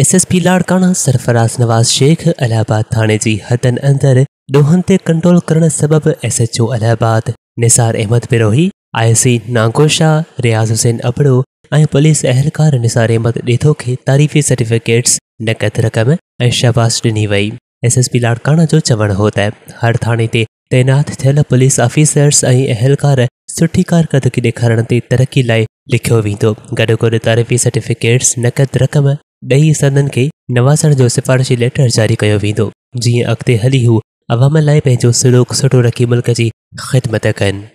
SSP Larkana Sarfaraz Nawaz Sheikh Allahabad थाने की हदन अंदर दोहन से कंट्रोल करण सबबि एसएचओ अलाहाबाद निसार अहमद पिरोही आईसी नागोशा रियाज़ हुसैन अबड़ो ए पुलिस अहलकार निसार अहमद डेथो के तारीफ़ी सर्टिफिकेट्स नक़द रक़म ऐं शबाश ॾिनी वई एसएसपी लाड़काना जो चवण हो त हर थाने ते तैनात थियल पुलिस ऑफिसर्स अहलकार सुठी कारकर्दगी ॾेखारण ते तरक़ी लाइ लिखियो वेंदो गॾोगॾु तारीफ़ी सर्टिफिकेट्स नक़द रक़म ॾही सदन खे नवासण जो सिफ़ारिशी लेटर जारी कयो वेंदो जीअं अॻिते हली हू अवाम लाइ पंहिंजो सलूक सुठो रखी मुल्क जी ख़िदमत कनि